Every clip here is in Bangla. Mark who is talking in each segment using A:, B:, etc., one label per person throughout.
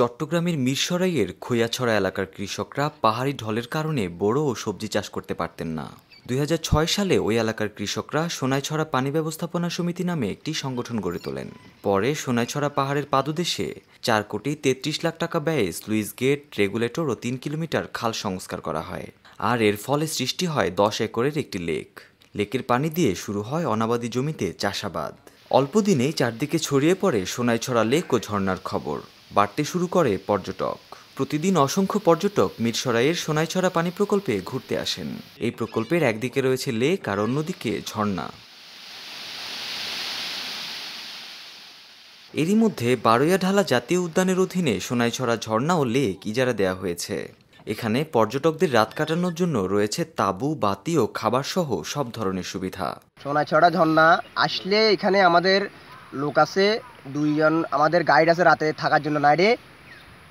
A: চট্টগ্রামের মিরসরাইয়ের খৈয়াছড়া এলাকার কৃষকরা পাহাড়ি ঢলের কারণে বড় ও সবজি চাষ করতে পারতেন না দুই সালে ওই এলাকার কৃষকরা সোনাইছড়া পানি ব্যবস্থাপনা সমিতি নামে একটি সংগঠন গড়ে তোলেন পরে সোনাইছড়া পাহাড়ের পাদদেশে চার কোটি তেত্রিশ লাখ টাকা ব্যয়ে স্লুইস গেট রেগুলেটর ও তিন কিলোমিটার খাল সংস্কার করা হয় আর এর ফলে সৃষ্টি হয় দশ একরের একটি লেক লেকের পানি দিয়ে শুরু হয় অনাবাদি জমিতে চাষাবাদ অল্পদিনেই চারদিকে ছড়িয়ে পড়ে সোনাইছড়া লেক ও ঝর্নার খবর বাড়তে শুরু করে পর্যটক প্রতিদিন অসংখ্য পর্যটক মিরসরাইয়ের সোনাইছড়া পানি প্রকল্পে ঘুরতে আসেন এই প্রকল্পের একদিকে রয়েছে লেক আর অন্যদিকে ঝর্ণা এরই মধ্যে বারোয়া ঢালা জাতীয় উদ্যানের অধীনে সোনাইছড়া ঝর্ণা ও লেক ইজারা দেয়া হয়েছে এখানে পর্যটকদের রাত কাটানোর জন্য রয়েছে তাবু বাতি ও খাবার সহ সব ধরনের সুবিধা
B: সোনাইছড়া ঝর্ণা আসলে এখানে আমাদের লোক আছে দুইজন আমাদের গাইড আছে রাতে থাকার জন্য নাইডে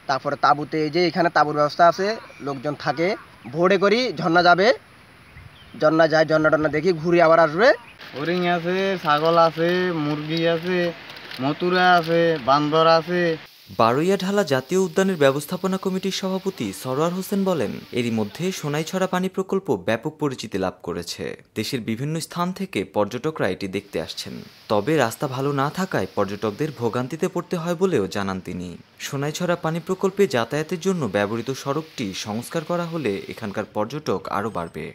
B: তারপরে তাঁবুতে যে এখানে তাঁবুর ব্যবস্থা আছে লোকজন থাকে ভোরে করি ঝর্ণা যাবে ঝর্ণা যায় ঝর্ণা টর্না দেখি ঘুরে আবার আসবে
C: হরিণ আছে ছাগল আছে মুরগি আছে মতুরা আছে বান্দর আছে
A: বারুইয়াঢালা জাতীয় উদ্যানের ব্যবস্থাপনা কমিটির সভাপতি সরোয়ার হোসেন বলেন এরই মধ্যে সোনাইছড়া পানি প্রকল্প ব্যাপক পরিচিতি লাভ করেছে দেশের বিভিন্ন স্থান থেকে পর্যটকরা এটি দেখতে আসছেন তবে রাস্তা ভালো না থাকায় পর্যটকদের ভোগান্তিতে পড়তে হয় বলেও জানান তিনি সোনাইছড়া পানি প্রকল্পে যাতায়াতের জন্য ব্যবহৃত সড়কটি সংস্কার করা হলে এখানকার পর্যটক আরও বাড়বে